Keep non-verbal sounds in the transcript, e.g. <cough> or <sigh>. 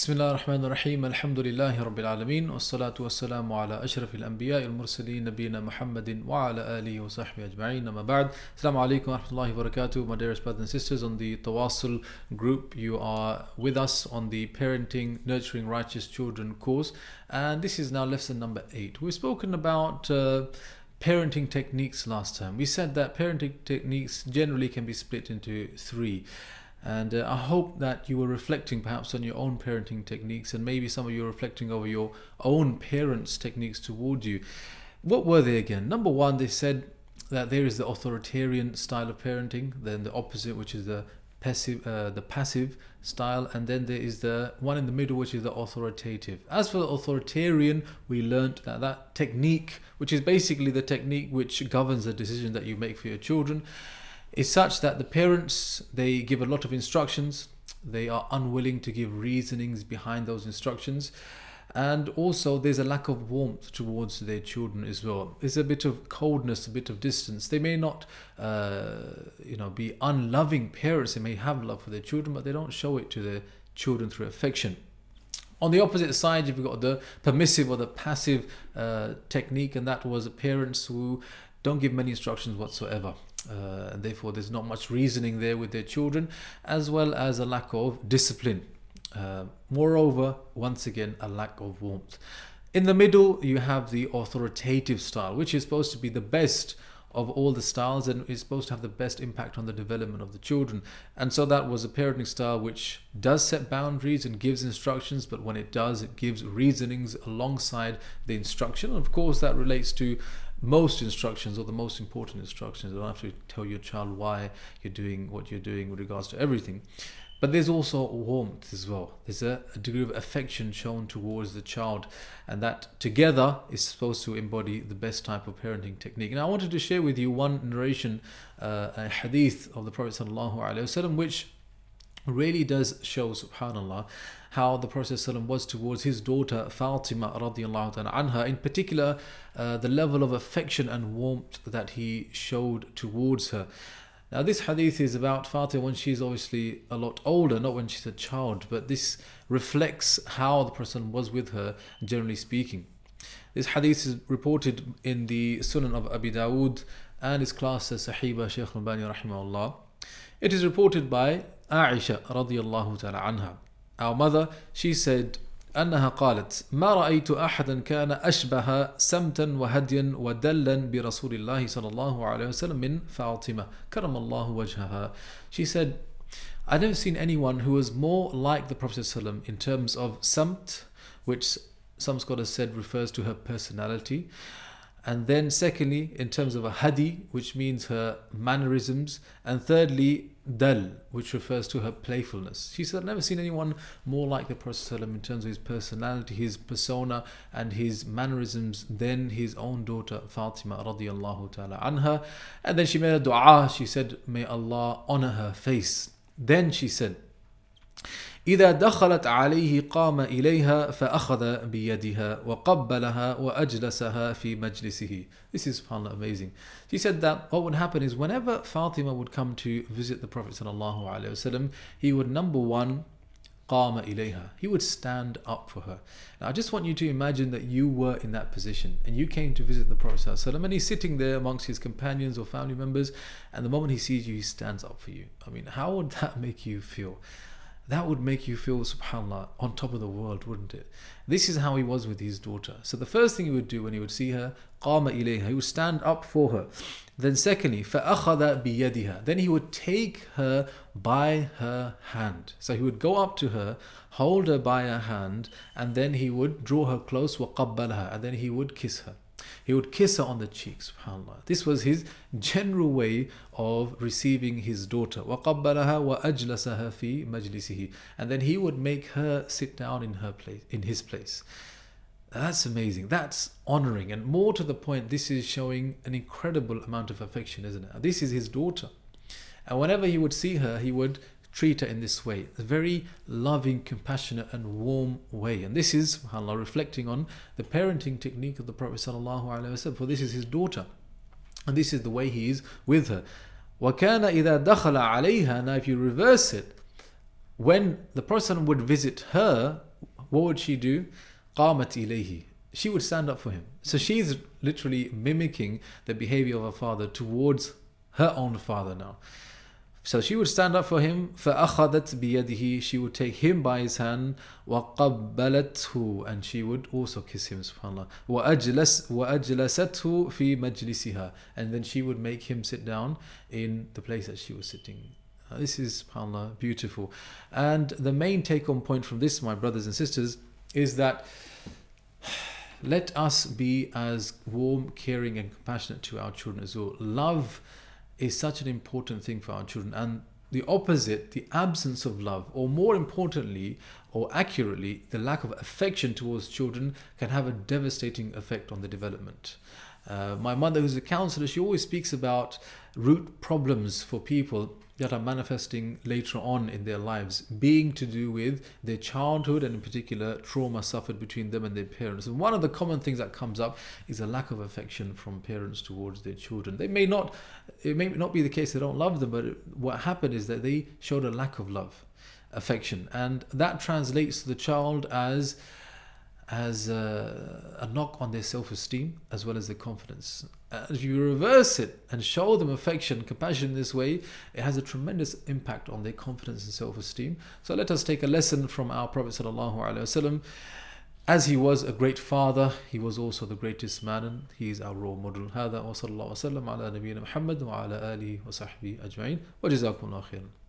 بسم الله الرحمن الرحيم الحمد لله رب العالمين والصلاة والسلام على أشرف الأنبياء المرسلين نبينا محمد وعلى آله وصحبه أجمعين أما بعد السلام عليكum ورحمة الله وبركاته my dearest brothers and sisters on the Tawassul group you are with us on the Parenting Nurturing Righteous Children course and this is now lesson number 8 we've spoken about uh, parenting techniques last time. We said that parenting techniques generally can be split into three. And uh, I hope that you were reflecting perhaps on your own parenting techniques and maybe some of you are reflecting over your own parents' techniques toward you. What were they again? Number one, they said that there is the authoritarian style of parenting, then the opposite, which is the passive, uh, the passive style, and then there is the one in the middle, which is the authoritative. As for the authoritarian, we learnt that that technique, which is basically the technique which governs the decision that you make for your children, is such that the parents they give a lot of instructions they are unwilling to give reasonings behind those instructions and also there's a lack of warmth towards their children as well there's a bit of coldness a bit of distance they may not uh, you know be unloving parents they may have love for their children but they don't show it to their children through affection on the opposite side, you've got the permissive or the passive uh, technique, and that was parents who don't give many instructions whatsoever uh, and therefore there's not much reasoning there with their children as well as a lack of discipline uh, moreover once again a lack of warmth in the middle you have the authoritative style which is supposed to be the best of all the styles and is supposed to have the best impact on the development of the children. And so that was a parenting style which does set boundaries and gives instructions, but when it does, it gives reasonings alongside the instruction. And of course, that relates to most instructions or the most important instructions. You don't have to tell your child why you're doing what you're doing with regards to everything. But there's also warmth as well. There's a, a, degree of affection shown towards the child, and that together is supposed to embody the best type of parenting technique. And I wanted to share with you one narration, uh, a hadith of the Prophet ﷺ, which really does show, subhanAllah, how the Prophet ﷺ was towards his daughter Fatima anha, in particular, uh, the level of affection and warmth that he showed towards her. Now, this hadith is about Fatima when she's obviously a lot older, not when she's a child, but this reflects how the Prophet was with her, generally speaking. This hadith is reported in the Sunan of Abi Dawood and is classed as Sahiba Shaykh Al-Bani rahimahullah. It is reported by Aisha radiallahu ta'ala anha. Our mother, she said, أنها قالت ما رأيت أحدا كان أشبه سمتا وهديا ودلا برسول الله صلى الله عليه وسلم من فاطمة كرم الله وجهها She said i never seen anyone who was more like the Prophet wasallam in terms of samt which some scholars said refers to her personality and then secondly in terms of a hadi which means her mannerisms and thirdly Dal, which refers to her playfulness. She said, I've never seen anyone more like the Prophet in terms of his personality, his persona, and his mannerisms than his own daughter Fatima radiallahu ta'ala anha. And then she made a dua. She said, May Allah honor her face. Then she said, إذا دخلت عليه قام إليها فأخذ بيدها وقبلها وأجلسها في مجلسه. This is subhanAllah amazing. She said that what would happen is whenever Fatima would come to visit the Prophet sallallahu alaihi wasallam, he would number one قام إليها. He would stand up for her. Now, I just want you to imagine that you were in that position and you came to visit the Prophet sallallahu alaihi wasallam, and he's sitting there amongst his companions or family members and the moment he sees you, he stands up for you. I mean, how would that <laughs> make you feel? that would make you feel, subhanAllah, on top of the world, wouldn't it? This is how he was with his daughter. So the first thing he would do when he would see her, قَامَ إِلَيْهَا He would stand up for her. Then secondly, فَأَخَذَ بِيَدِهَا Then he would take her by her hand. So he would go up to her, hold her by her hand, and then he would draw her close, وَقَبَّلَهَا And then he would kiss her. He would kiss her on the cheek, subhanAllah. This was his general way of receiving his daughter. And then he would make her sit down in her place, in his place. That's amazing. That's honoring. And more to the point, this is showing an incredible amount of affection, isn't it? This is his daughter. And whenever he would see her, he would treat her in this way, a very loving, compassionate and warm way. And this is, subhanAllah, reflecting on the parenting technique of the Prophet ﷺ, for this is his daughter. And this is the way he is with her. وَكَانَ إِذَا دَخَلَ عَلَيْهَا Now if you reverse it, when the Prophet would visit her, what would she do? قَامَتْ إِلَيْهِ She would stand up for him. So she's literally mimicking the behavior of her father towards her own father now. So she would stand up for him. فَأَخَذَتْ بِيَدِهِ She would take him by his hand. وَقَبَّلَتْهُ And she would also kiss him, subhanAllah. وَأَجْلَس وَأَجْلَسَتْهُ فِي مَجْلِسِهَا And then she would make him sit down in the place that she was sitting. This is, subhanAllah, beautiful. And the main take-home point from this, my brothers and sisters, is that <sighs> let us be as warm, caring and compassionate to our children as well. Love is such an important thing for our children. And the opposite, the absence of love, or more importantly, or accurately, the lack of affection towards children can have a devastating effect on the development. Uh, my mother, who's a counselor, she always speaks about root problems for people that are manifesting later on in their lives, being to do with their childhood and, in particular, trauma suffered between them and their parents. And one of the common things that comes up is a lack of affection from parents towards their children. They may not, it may not be the case they don't love them, but what happened is that they showed a lack of love, affection, and that translates to the child as as a, a knock on their self esteem as well as their confidence. Uh, if you reverse it and show them affection, compassion in this way, it has a tremendous impact on their confidence and self esteem. So let us take a lesson from our Prophet. wasallam, As he was a great father, he was also the greatest man, and he is our role model. هذا وصلى الله وسلم على نبينا محمد وعلى آله وصحبه أجمعين وجزاكم الله خيرا